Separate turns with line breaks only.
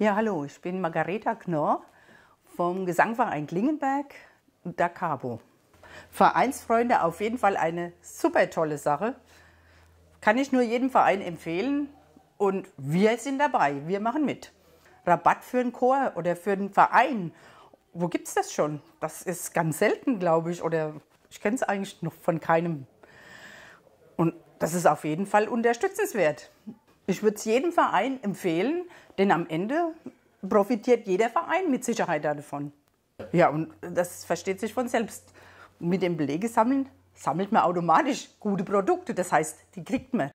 Ja, hallo, ich bin Margareta Knorr vom Gesangverein Klingenberg, da Cabo. Vereinsfreunde, auf jeden Fall eine super tolle Sache. Kann ich nur jedem Verein empfehlen und wir sind dabei, wir machen mit. Rabatt für einen Chor oder für einen Verein, wo gibt es das schon? Das ist ganz selten, glaube ich, oder ich kenne es eigentlich noch von keinem. Und das ist auf jeden Fall unterstützenswert. Ich würde es jedem Verein empfehlen, denn am Ende profitiert jeder Verein mit Sicherheit davon. Ja, und das versteht sich von selbst. Mit dem Belegesammeln sammelt man automatisch gute Produkte. Das
heißt, die kriegt man.